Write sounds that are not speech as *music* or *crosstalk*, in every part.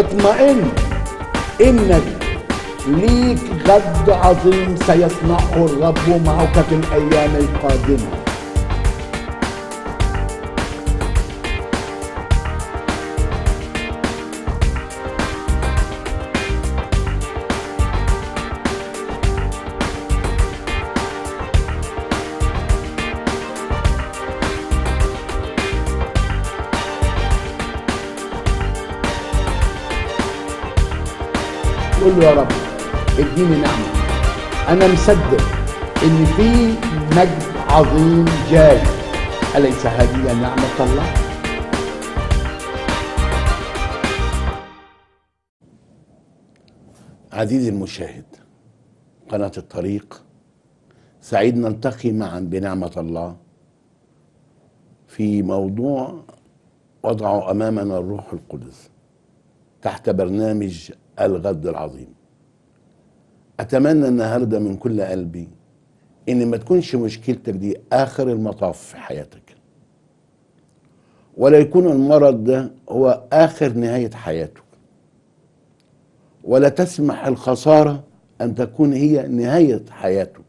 اطمئن انك ليك غد عظيم سيصنعه الرب معك في الايام القادمه له يا رب اديني نعمه انا مصدق ان في مجد عظيم جاي اليس هذه نعمه الله عزيزي المشاهد قناه الطريق سعيد نلتقي معا بنعمه الله في موضوع وضعه امامنا الروح القدس تحت برنامج الغد العظيم اتمنى النهارده من كل قلبي ان ما تكونش مشكلتك دي اخر المطاف في حياتك ولا يكون المرض ده هو اخر نهايه حياتك ولا تسمح الخساره ان تكون هي نهايه حياتك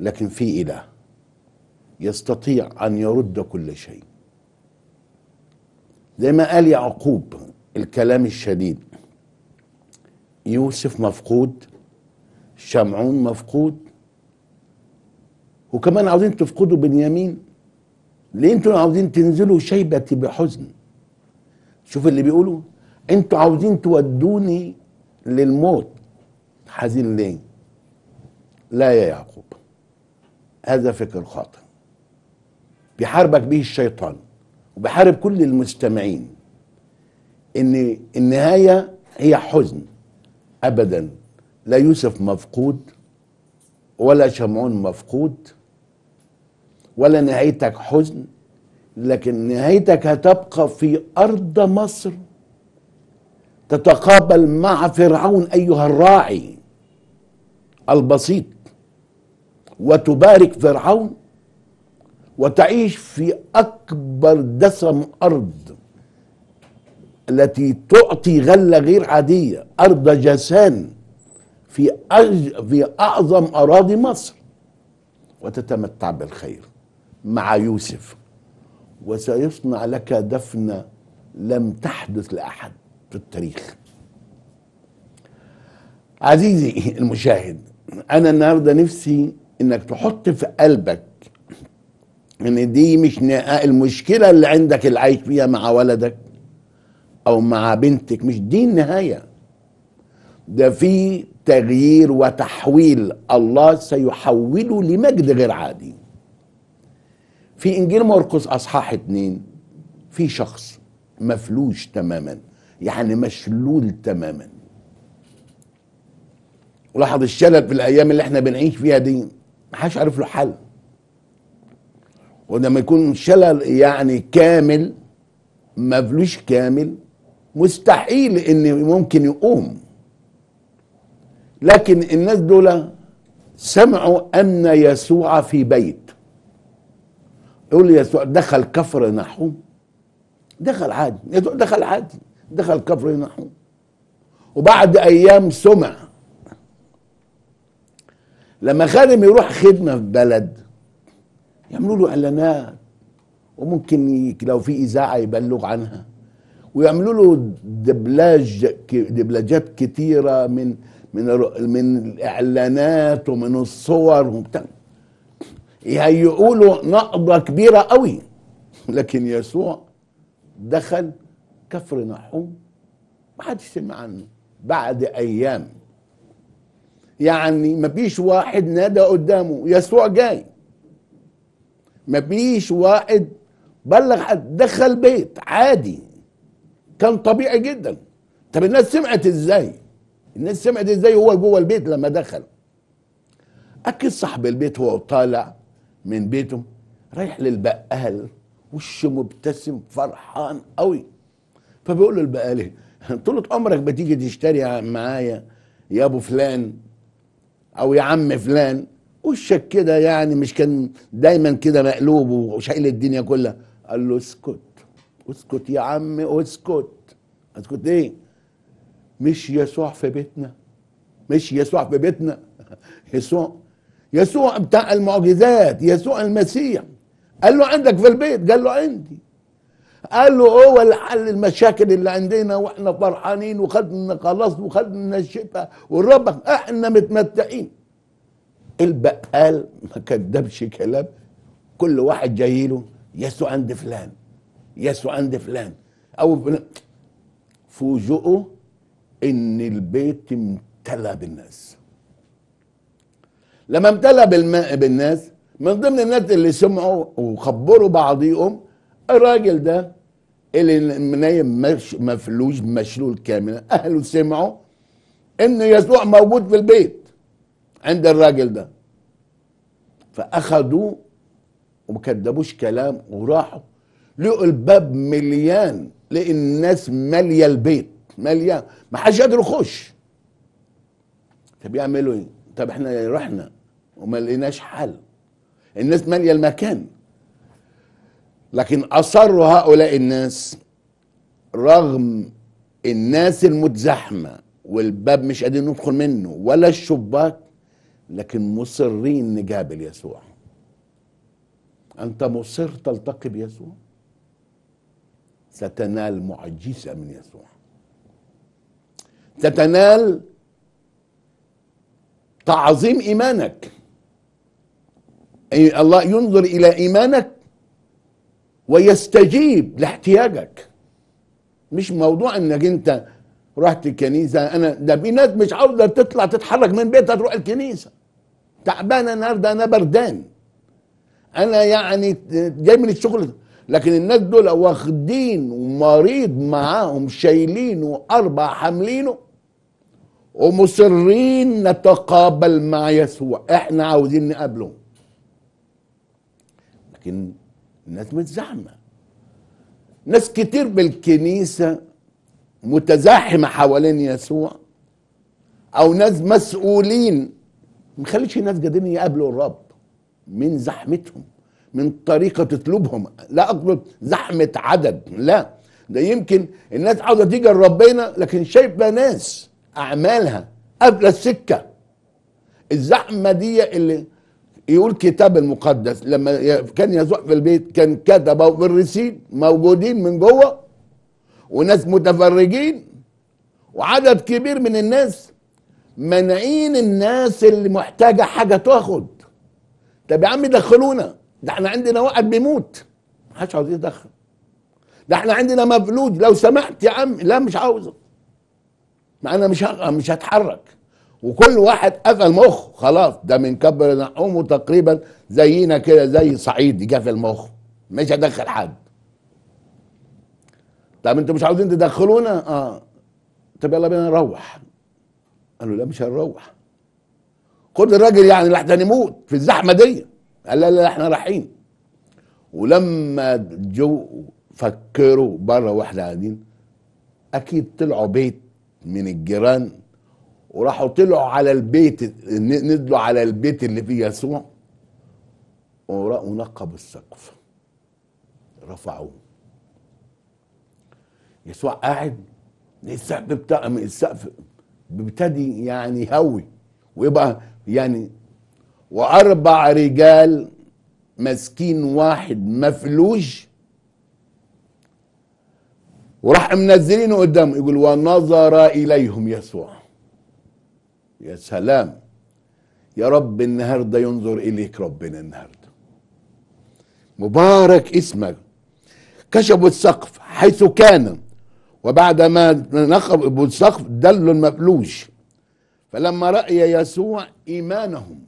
لكن في اله يستطيع ان يرد كل شيء زي ما قال يعقوب الكلام الشديد يوسف مفقود شمعون مفقود وكمان عاوزين تفقدوا بنيامين ليه انتوا عاوزين تنزلوا شيبتي بحزن شوف اللي بيقولوا انتوا عاوزين تودوني للموت حزين ليه لا يا يعقوب هذا فكر خاطئ بيحاربك به الشيطان وبيحارب كل المستمعين ان النهايه هي حزن أبدا لا يوسف مفقود ولا شمعون مفقود ولا نهايتك حزن لكن نهايتك هتبقى في أرض مصر تتقابل مع فرعون أيها الراعي البسيط وتبارك فرعون وتعيش في أكبر دسم أرض التي تعطي غله غير عاديه ارض جسان في في اعظم اراضي مصر وتتمتع بالخير مع يوسف وسيصنع لك دفنه لم تحدث لاحد في التاريخ عزيزي المشاهد انا النهارده نفسي انك تحط في قلبك ان دي مش المشكله اللي عندك اللي عايش فيها مع ولدك او مع بنتك مش دي النهايه ده في تغيير وتحويل الله سيحوله لمجد غير عادي في انجيل مرقس اصحاح اتنين في شخص مفلوج تماما يعني مشلول تماما لاحظ الشلل في الايام اللي احنا بنعيش فيها دي ما حدش عارف له حل ولما يكون شلل يعني كامل مفلوش كامل مستحيل ان ممكن يقوم لكن الناس دول سمعوا ان يسوع في بيت يقول يسوع دخل كفر نحوم دخل عادي يسوع دخل عادي دخل كفر نحوم وبعد ايام سمع لما خادم يروح خدمه في بلد يعملوا له اعلانات وممكن لو في اذاعه يبلغ عنها ويعملوا له دبلاج دبلاجات كتيره من من من الاعلانات ومن الصور وبتاع يهيئوا له نقضه كبيره قوي لكن يسوع دخل كفر نحوم ما حدش سمع عنه بعد ايام يعني ما فيش واحد نادى قدامه يسوع جاي ما فيش واحد بلغ حد دخل بيت عادي كان طبيعي جدا طب الناس سمعت ازاي الناس سمعت ازاي هو جوه البيت لما دخل اكيد صاحب البيت هو طالع من بيته رايح للبقال وش مبتسم فرحان قوي فبيقول له البقال إيه؟ *laughs* طولة عمرك بتيجي تشتري معايا يا ابو فلان او يا عم فلان وشك كده يعني مش كان دايما كده مقلوب وشايل الدنيا كلها قال له اسكت اسكت يا عم اسكت اسكت ايه مش يسوع في بيتنا مش يسوع في بيتنا *laughs* يسوع يسوع بتاع المعجزات يسوع المسيح قال له عندك في البيت قال له عندي قال له هو اللي حل المشاكل اللي عندنا واحنا فرحانين وخدنا خلاص وخدنا الشفاء والرب احنا متمتعين البقال ما كدبش كلام كل واحد جاي له يسوع عند فلان يسوع عند فلان او فلان فوجئوا ان البيت امتلى بالناس لما امتلى بالناس من ضمن الناس اللي سمعوا وخبروا بعضيهم الراجل ده اللي نايم مش مفلوج مشلول كاملا اهله سمعوا ان يسوع موجود في البيت عند الراجل ده فاخدوه وما كدبوش كلام وراحوا لقوا الباب مليان لقي الناس ماليه البيت ماليه ما حدش قادر يخش طب يعملوا ايه؟ طب احنا رحنا وما لقيناش حل الناس ماليه المكان لكن اصروا هؤلاء الناس رغم الناس المتزحمه والباب مش قادرين ندخل منه ولا الشباك لكن مصرين نقابل يسوع انت مصر تلتقي بيسوع ستنال معجزة من يسوع ستنال تعظيم إيمانك أي الله ينظر إلى إيمانك ويستجيب لاحتياجك مش موضوع انك انت رحت الكنيسة انا ده في ناس مش عاوزة تطلع تتحرك من بيتها تروح الكنيسة تعبانة النهاردة انا بردان انا يعني جاي من الشغل لكن الناس دول واخدين مريض معاهم شايلينه اربع حاملينه ومصرين نتقابل مع يسوع احنا عاوزين نقابله لكن الناس متزاحمه ناس كتير بالكنيسه متزاحمه حوالين يسوع او ناس مسؤولين مخليش الناس قادرين يقابلوا الرب من زحمتهم من طريقه تطلبهم لا اطلب زحمه عدد لا ده يمكن الناس عاوزه تيجي لربنا لكن شايفه ناس اعمالها قابله السكه الزحمه دي اللي يقول كتاب المقدس لما كان يسوع في البيت كان كتبه بالرسيل موجودين من جوه وناس متفرجين وعدد كبير من الناس مانعين الناس اللي محتاجه حاجه تاخد طب يا عم دخلونا ده احنا عندنا واحد بيموت محدش عاوز يتدخل ايه ده احنا عندنا مفلوج لو سمحت يا عم لا مش عاوزه ما انا مش مش هتحرك وكل واحد قفل مخه خلاص ده من كبر نعومه تقريبا زينا كده زي صعيدي قفل مخه مش هدخل حد طب انتوا مش عاوزين تدخلونا اه طب يلا بينا نروح قالوا لا مش هنروح خد الراجل يعني لحد نموت في الزحمه دي قال لا لا احنا رايحين ولما جو فكروا بره واحنا قاعدين اكيد طلعوا بيت من الجيران وراحوا طلعوا على البيت نزلوا على البيت اللي فيه يسوع ونقبوا السقف رفعوه يسوع قاعد السقف بتاع السقف بيبتدي يعني يهوي ويبقى يعني واربع رجال ماسكين واحد مفلوج وراح منزلينه قدامه يقول ونظر اليهم يسوع يا سلام يا رب النهارده ينظر اليك ربنا النهارده مبارك اسمك كشفوا السقف حيث كان وبعدما نقبوا السقف دلوا المفلوج فلما رأي يسوع إيمانهم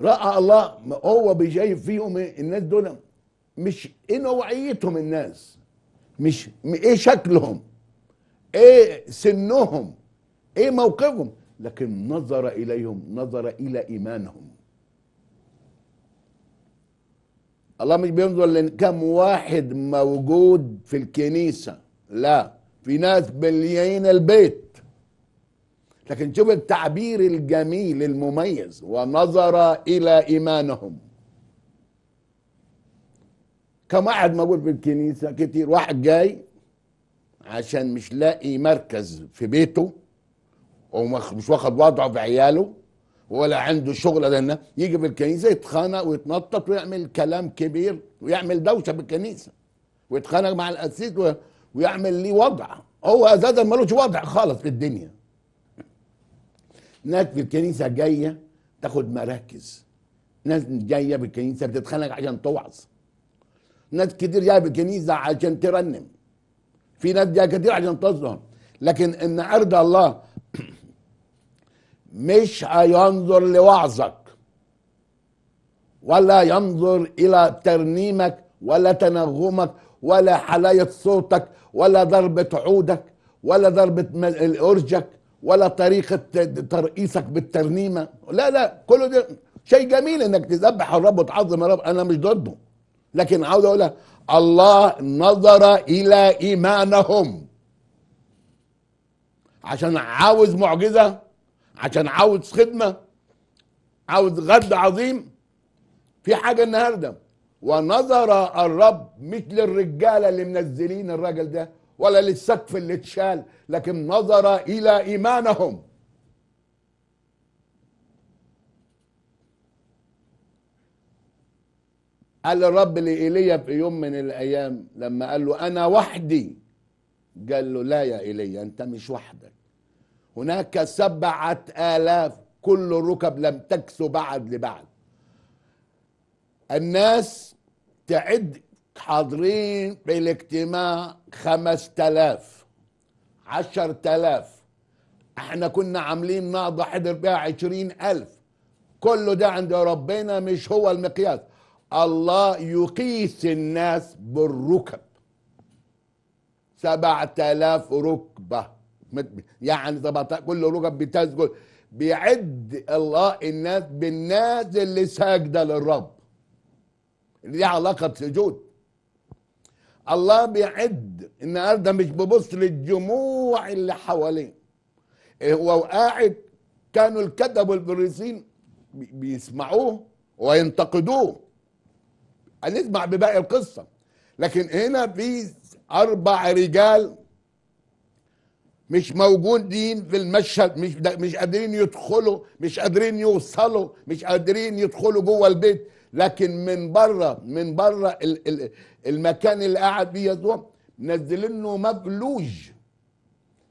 رأى الله هو بيجاي فيهم إيه؟ الناس دول مش ايه نوعيتهم الناس مش ايه شكلهم ايه سنهم ايه موقفهم لكن نظر اليهم نظر الى ايمانهم الله مش بينظر لكم واحد موجود في الكنيسه لا في ناس مليانين البيت لكن شوف التعبير الجميل المميز ونظر الى ايمانهم كم واحد موجود في الكنيسه كتير واحد جاي عشان مش لاقي مركز في بيته ومش واخد وضعه في عياله ولا عنده شغل لأنه يجي في الكنيسة يتخانق ويتنطط ويعمل كلام كبير ويعمل دوشة في الكنيسة ويتخانق مع الاسيس ويعمل ليه وضع هو أساسا ملوش وضع خالص في الدنيا ناس في الكنيسه جايه تاخد مراكز ناس جايه بالكنيسه بتتخانق عشان توعظ ناس كتير جايه بالكنيسه عشان ترنم في ناس جايه كتير عشان تظهر لكن ان عرض الله *clears throat* مش هينظر لوعظك ولا ينظر الى ترنيمك ولا تنغمك ولا حلاية صوتك ولا ضربة عودك ولا ضربة أرجك ولا طريقه ترئيسك بالترنيمه لا لا كل ده شيء جميل انك تذبح الرب وتعظم الرب انا مش ضده لكن عاوز اقول الله نظر الى ايمانهم عشان عاوز معجزه عشان عاوز خدمه عاوز غد عظيم في حاجه النهارده ونظر الرب مثل الرجاله اللي منزلين الراجل ده ولا للسقف اللي اتشال لكن نظر إلى إيمانهم قال الرب لإيليا في يوم من الأيام لما قال له أنا وحدي قال له لا يا إيليا أنت مش وحدك هناك سبعة آلاف كل الركب لم تكسو بعد لبعد الناس تعد حاضرين بالاجتماع خمس تلاف عشر تلاف احنا كنا عاملين نهضة حضر بها عشرين ألف كله ده عند ربنا مش هو المقياس الله يقيس الناس بالركب سبعة آلاف ركبة يعني طبعا كل ركب بتسجد بيعد الله الناس بالناس اللي ساجدة للرب دي علاقة سجود الله بيعد النهارده مش ببص للجموع اللي حواليه إيه، هو وقاعد كانوا الكتب والبريسين بيسمعوه وينتقدوه هنسمع بباقي القصه لكن هنا في اربع رجال مش موجودين في المشهد مش مش قادرين يدخلوا مش قادرين يوصلوا مش قادرين يدخلوا جوه البيت لكن من بره من بره المكان اللي قاعد بيه يسوع منزلين مبلوج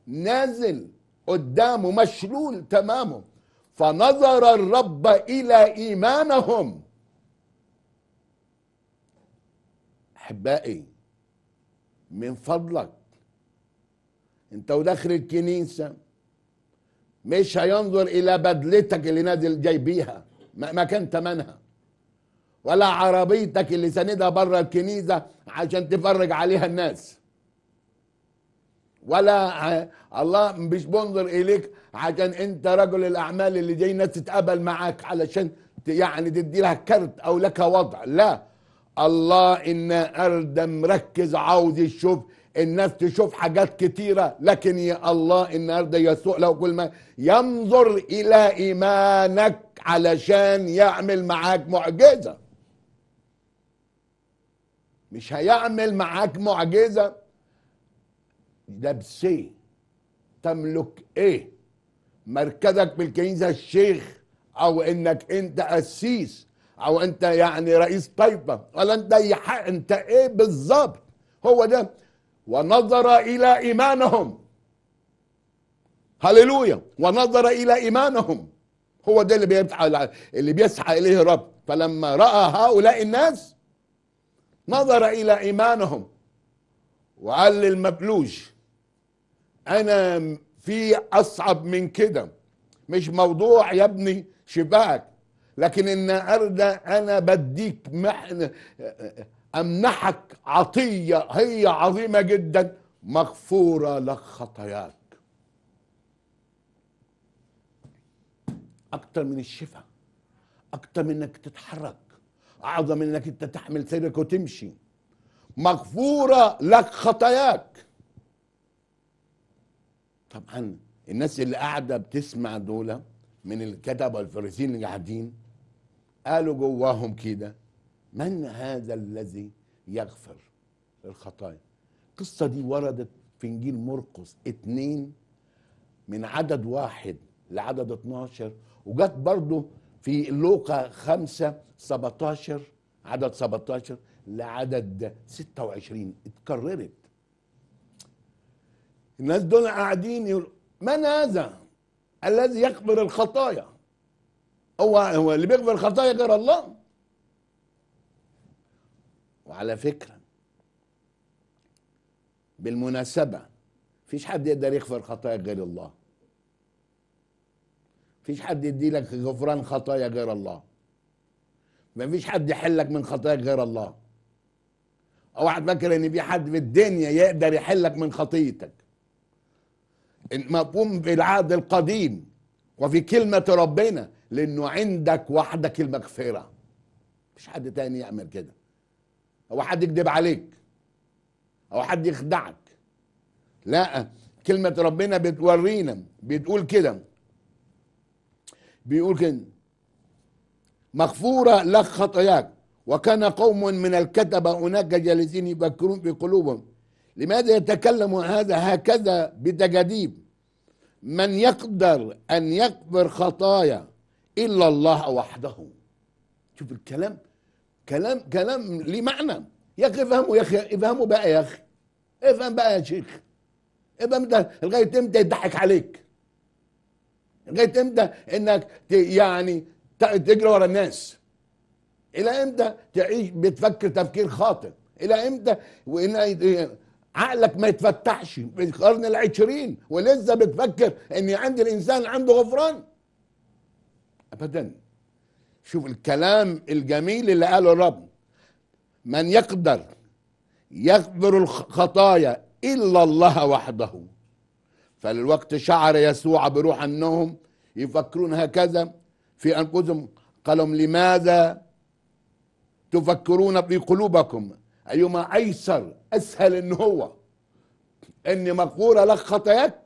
نازل قدامه مشلول تمامه فنظر الرب الى ايمانهم احبائي من فضلك انت وداخل الكنيسه مش هينظر الى بدلتك اللي نازل جاي بيها مكان تمنها ولا عربيتك اللي ساندها بره الكنيسة عشان تفرج عليها الناس ولا الله مش بنظر إليك عشان أنت رجل الأعمال اللي جاي ناس تتقابل معاك علشان يعني تدي لها كرت أو لك وضع لا الله إن أرد مركز عاوز يشوف الناس تشوف حاجات كتيرة لكن يا الله النهاردة يسوع لو كل ما ينظر إلى إيمانك علشان يعمل معاك معجزة مش هيعمل معاك معجزه ده ايه تملك ايه مركزك بالكنيسه الشيخ او انك انت قسيس او انت يعني رئيس طائفه ولا انت اي انت ايه بالظبط هو ده ونظر الى ايمانهم هللويا ونظر الى ايمانهم هو ده اللي بيسعى اللي بيسعى اليه رب فلما راى هؤلاء الناس نظر إلى إيمانهم وقال للمبلوج أنا في أصعب من كده مش موضوع يا ابني شباك لكن النهارده أنا بديك محن أمنحك عطية هي عظيمة جدا مغفورة لك خطاياك أكتر من الشفاء أكتر من إنك تتحرك اعظم انك انت تحمل سيرك وتمشي مغفوره لك خطاياك طبعا الناس اللي قاعده بتسمع دول من الكتبه والفريسين اللي قاعدين قالوا جواهم كده من هذا الذي يغفر الخطايا القصه دي وردت في انجيل مرقس اتنين من عدد واحد لعدد 12 وجت برضه في لوقا 5 17 عدد 17 لعدد 26 اتكررت الناس دول قاعدين يقولوا من هذا الذي يغفر الخطايا هو هو اللي بيغفر الخطايا غير الله وعلى فكرة بالمناسبة فيش حد يقدر يغفر خطايا غير الله فيش حد يدي لك غفران خطايا غير الله ما فيش حد يحلك من خطاياك غير الله اوعى تفكر ان في حد في الدنيا يقدر يحلك من خطيتك مقوم بالعهد القديم وفي كلمة ربنا لأنه عندك وحدك المغفرة مش حد تاني يعمل كده أو حد يكذب عليك أو حد يخدعك لا كلمة ربنا بتورينا بتقول كده بيقول كده مغفورة لك خطاياك وكان قوم من الكتبة هناك جالسين يبكرون بقلوبهم لماذا يتكلم هذا هكذا بتجاديب من يقدر أن يكبر خطايا إلا الله وحده شوف الكلام كلام كلام ليه معنى يا اخي افهموا يا اخي افهموا بقى يا اخي افهم بقى يا شيخ افهم ده لغايه امتى يضحك عليك لغايه امتى انك يعني تجري ورا الناس الى امتى تعيش بتفكر تفكير خاطئ الى امتى وان عقلك ما يتفتحش في القرن العشرين ولسه بتفكر ان عند الانسان عنده غفران ابدا شوف الكلام الجميل اللي قاله الرب من يقدر يغفر الخطايا الا الله وحده فالوقت شعر يسوع بروح انهم يفكرون هكذا في أنفسهم قالوا لماذا تفكرون في قلوبكم أيما أيسر أسهل إن هو إني مغفورة لك خطاياك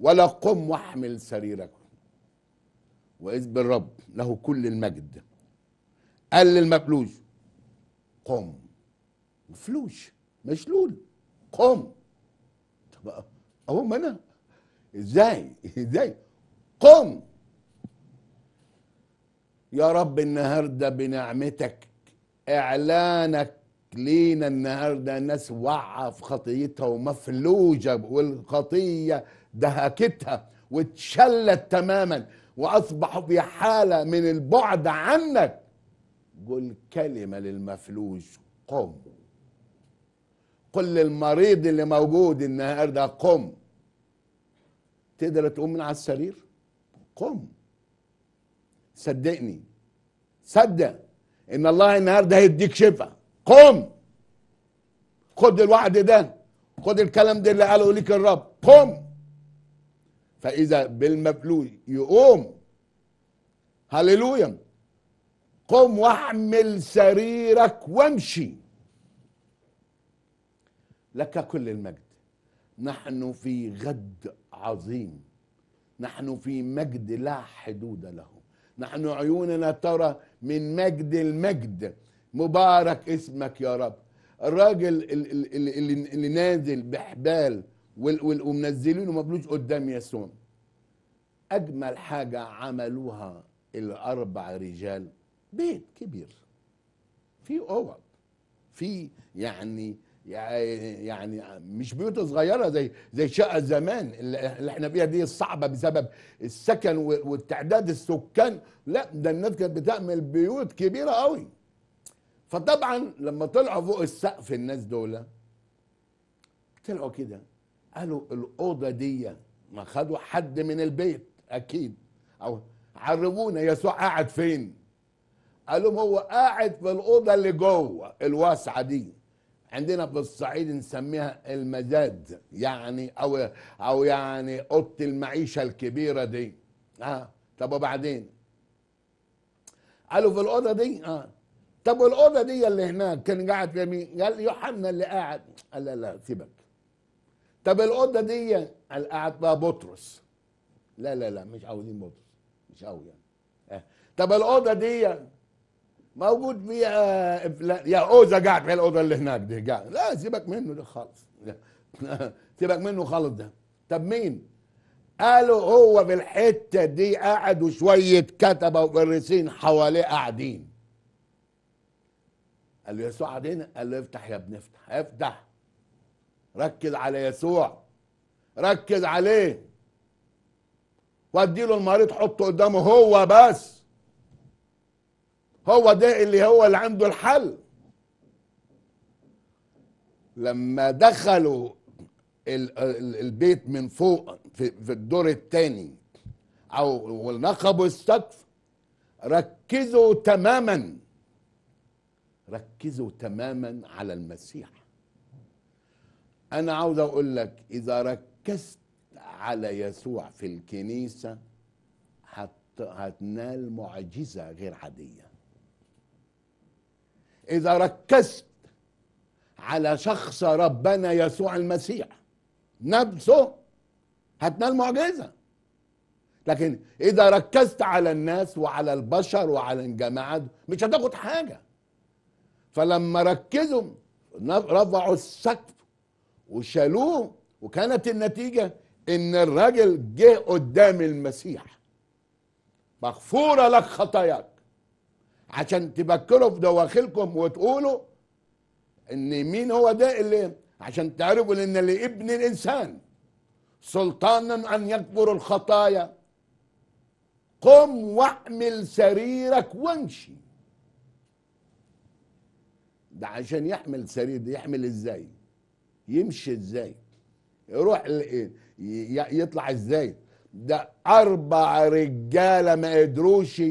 ولا قم واحمل سريرك وإذ بالرب له كل المجد قال للمفلوج قم مفلوج مشلول قم طب اهو انا ازاي *laughs* ازاي قم يا رب النهارده بنعمتك اعلانك لينا النهارده ناس وقع في خطيتها ومفلوجه والخطيه دهكتها واتشلت تماما واصبحوا في حاله من البعد عنك قل كلمه للمفلوج قم قل للمريض اللي موجود النهارده قم تقدر تقوم من على السرير قم صدقني صدق ان الله النهارده هيديك شفاء قم خد الوعد ده خد الكلام ده اللي قاله ليك الرب قم فاذا بالمبلول يقوم هللويا قم واحمل سريرك وامشي لك كل المجد نحن في غد عظيم نحن في مجد لا حدود له نحن عيوننا ترى من مجد المجد مبارك اسمك يا رب الراجل اللي, اللي, اللي نازل بحبال ومنزلينه مبلوش قدام ياسون اجمل حاجه عملوها الاربع رجال بيت كبير في اوض في يعني يعني،, يعني مش بيوت صغيره زي زي شقه زمان اللي احنا فيها دي الصعبه بسبب السكن والتعداد السكان لا ده الناس كانت بتعمل بيوت كبيره قوي فطبعا لما طلعوا فوق السقف الناس دول طلعوا كده قالوا الاوضه دي ما خدوا حد من البيت اكيد او عرفونا يسوع قاعد فين قال لهم هو قاعد في الاوضه اللي جوه الواسعه دي عندنا في الصعيد نسميها المزاد يعني او او يعني اوضه المعيشه الكبيره دي اه طب وبعدين قالوا في الاوضه دي اه طب والاوضه دي اللي هناك كان قاعد فيها مين قال يوحنا اللي قاعد قال لا لا سيبك طب الاوضه دي قال قاعد بقى بطرس لا لا لا مش عاوزين بطرس مش قوي يعني آه. طب الاوضه دي موجود فيها يا اوزه قاعد في الاوضه اللي هناك دي قاعد لا سيبك منه ده خالص *laughs* سيبك منه خالص ده طب مين قالوا هو في الحته دي قعدوا شويه كتبه وفرسين حواليه قاعدين قال له يسوع قاعدين قال له افتح يا ابني افتح افتح ركز على يسوع ركز عليه وادي له المريض حطه قدامه هو بس هو ده اللي هو اللي عنده الحل لما دخلوا البيت من فوق في الدور الثاني او ونقبوا السقف ركزوا تماما ركزوا تماما على المسيح انا عاوز اقول لك اذا ركزت على يسوع في الكنيسه هتنال معجزه غير عاديه اذا ركزت على شخص ربنا يسوع المسيح نفسه هتنال معجزه لكن اذا ركزت على الناس وعلى البشر وعلى الجماعات مش هتاخد حاجه فلما ركزوا رفعوا السقف وشالوه وكانت النتيجه ان الراجل جه قدام المسيح مغفوره لك خطاياك عشان تبكروا في دواخلكم وتقولوا ان مين هو ده اللي عشان تعرفوا ان لابن الانسان سلطانا ان يكبر الخطايا قم واعمل سريرك وامشي ده عشان يحمل سرير ده يحمل ازاي يمشي ازاي يروح يطلع ازاي ده اربع رجاله ما قدروش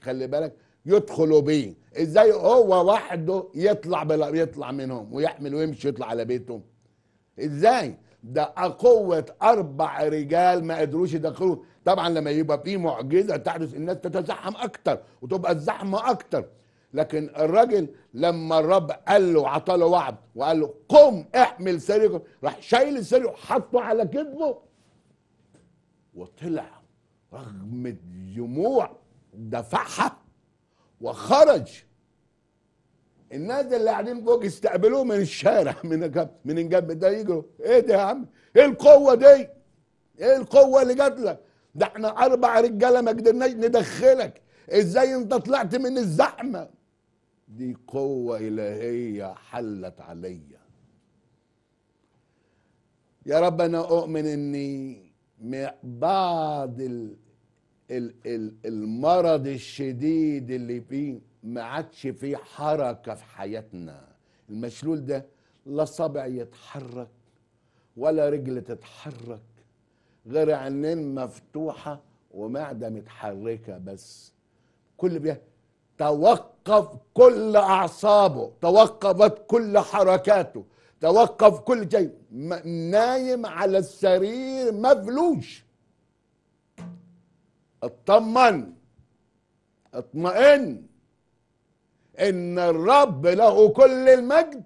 خلي بالك يدخلوا بيه ازاي هو وحده يطلع بلا يطلع منهم ويحمل ويمشي يطلع على بيتهم ازاي ده قوة أربع رجال ما قدروش يدخلوه طبعا لما يبقى في معجزة تحدث الناس تتزحم أكتر وتبقى الزحمة أكتر لكن الراجل لما الرب قال له عطاله وعد وقال له قم احمل سريرك راح شايل السرير وحطه على كتفه وطلع رغم الجموع دفعها وخرج الناس اللي قاعدين فوق استقبلوه من الشارع *laughs* من من الجنب ده يجروا ايه ده يا عم ايه القوه دي ايه القوه اللي جات لك ده احنا اربع رجاله ما قدرناش ندخلك ازاي انت طلعت من الزحمه دي قوه الهيه حلت عليا يا رب انا اؤمن اني بعض ال ال المرض الشديد اللي فيه ما عادش فيه حركه في حياتنا المشلول ده لا صبع يتحرك ولا رجل تتحرك غير عينين مفتوحه ومعده متحركه بس كل بيه توقف كل اعصابه توقفت كل حركاته توقف كل شيء نايم على السرير مفلوش اطمن اطمئن ان الرب له كل المجد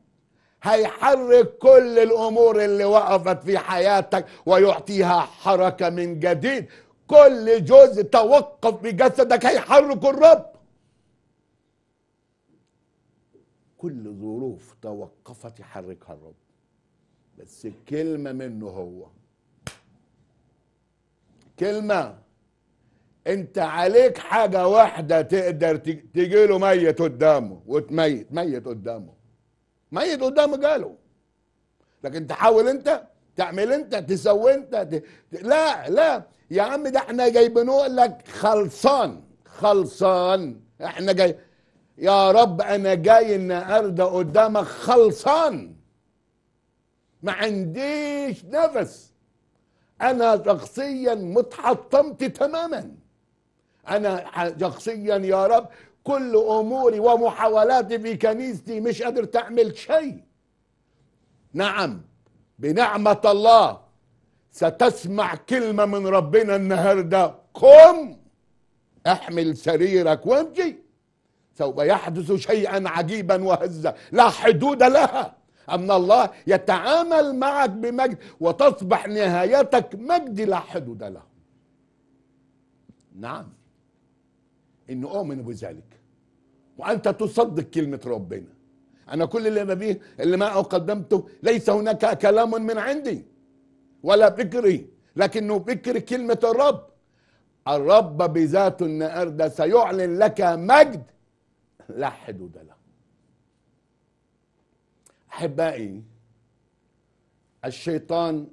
هيحرك كل الامور اللي وقفت في حياتك ويعطيها حركه من جديد كل جزء توقف بجسدك هيحرك الرب كل ظروف توقفت يحركها الرب بس كلمه منه هو كلمه انت عليك حاجة واحدة تقدر تجي له ميت قدامه وتميت ميت قدامه ميت قدامه قالوا لكن تحاول انت تعمل انت تسوي انت ت... لا لا يا عم ده احنا جايبينه لك خلصان خلصان احنا جاي يا رب انا جاي النهارده قدامك خلصان ما عنديش نفس انا شخصيا متحطمت تماما انا شخصيا يا رب كل اموري ومحاولاتي في كنيستي مش قادر تعمل شيء نعم بنعمه الله ستسمع كلمه من ربنا النهارده قم احمل سريرك وامشي سوف يحدث شيئا عجيبا وهزا لا حدود لها ان الله يتعامل معك بمجد وتصبح نهايتك مجد لا حدود له نعم ان اؤمن بذلك وانت تصدق كلمه ربنا انا كل اللي ببيه اللي ما قدمته ليس هناك كلام من عندي ولا بكري لكنه فكر كلمه الرب الرب بذاته النهارده سيعلن لك مجد لا حدود له احبائي الشيطان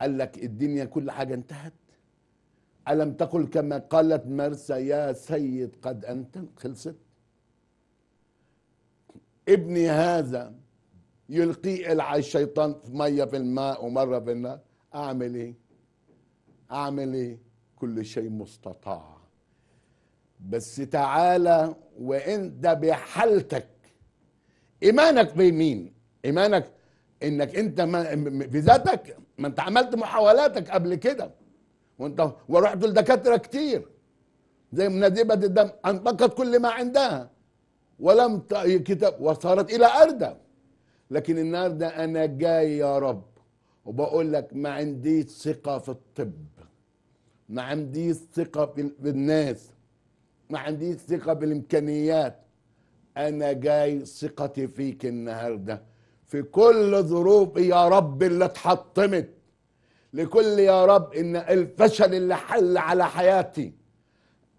قال لك الدنيا كل حاجه انتهت ألم تقل كما قالت مرسى يا سيد قد أنت خلصت ابني هذا يلقي الشيطان مية في الماء ومرة في النار أعمل إيه أعمل إيه كل شيء مستطاع بس تعالى وانت بحالتك ايمانك بمين ايمانك انك انت في ذاتك ما انت عملت محاولاتك قبل كده وانت ورحت لدكاتره كتير زي مناديبه الدم انطقت كل ما عندها ولم كتاب وصارت الى اردى لكن النهارده انا جاي يا رب وبقول لك ما عنديش ثقه في الطب ما عنديش ثقه بالناس ما عنديش ثقه بالامكانيات انا جاي ثقتي فيك النهارده في كل ظروفي يا رب اللي اتحطمت لكل يا رب ان الفشل اللي حل على حياتي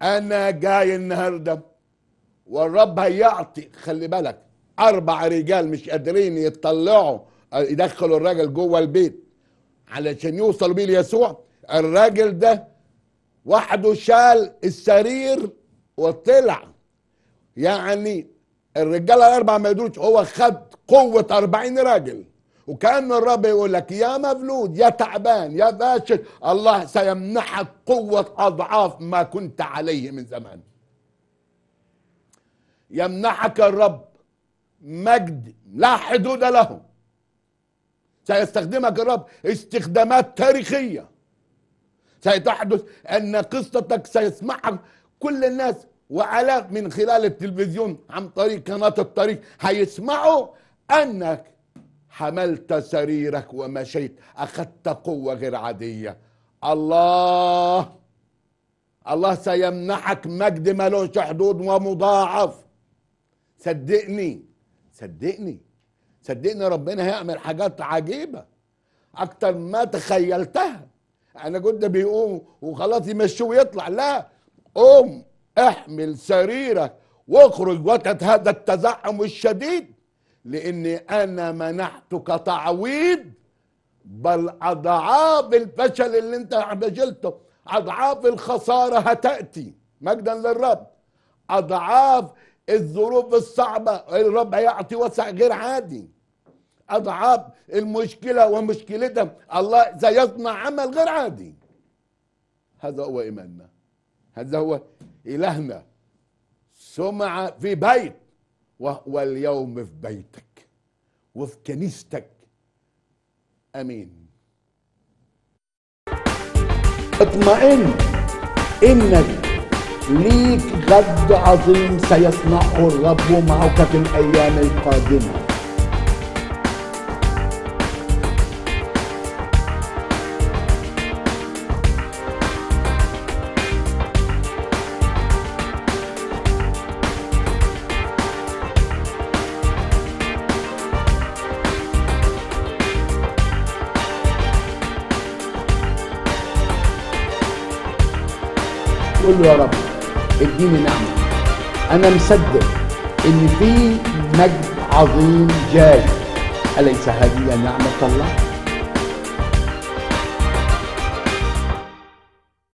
انا جاي النهارده والرب هيعطي خلي بالك اربع رجال مش قادرين يطلعوا يدخلوا الراجل جوه البيت علشان يوصلوا بيه ليسوع الراجل ده وحده شال السرير وطلع يعني الرجاله الاربعه ما يدروش هو خد قوه 40 راجل وكان الرب يقول لك يا مبلود يا تعبان يا فاشل الله سيمنحك قوة أضعاف ما كنت عليه من زمان يمنحك الرب مجد لا حدود له سيستخدمك الرب استخدامات تاريخية سيتحدث أن قصتك سيسمعها كل الناس وعلى من خلال التلفزيون عن طريق قناة الطريق هيسمعوا أنك حملت سريرك ومشيت أخذت قوة غير عادية الله الله سيمنحك مجد ملوش حدود ومضاعف صدقني صدقني صدقني ربنا هيعمل حاجات عجيبة أكتر ما تخيلتها أنا كنت بيقوم وخلاص يمشي ويطلع لا قوم احمل سريرك واخرج وقت هذا التزعم الشديد لاني انا منحتك تعويض بل اضعاف الفشل اللي انت فشلته اضعاف الخساره هتاتي مجدا للرب اضعاف الظروف الصعبه الرب هيعطي وسع غير عادي اضعاف المشكله ومشكلتها الله سيصنع عمل غير عادي هذا هو ايماننا هذا هو الهنا سمع في بيت وهو اليوم في بيتك وفي كنيستك امين اطمئن انك ليك غد عظيم سيصنعه الرب معك في الايام القادمه له يا رب اديني نعمه انا مصدق ان في مجد عظيم جاي اليس هذه نعمه الله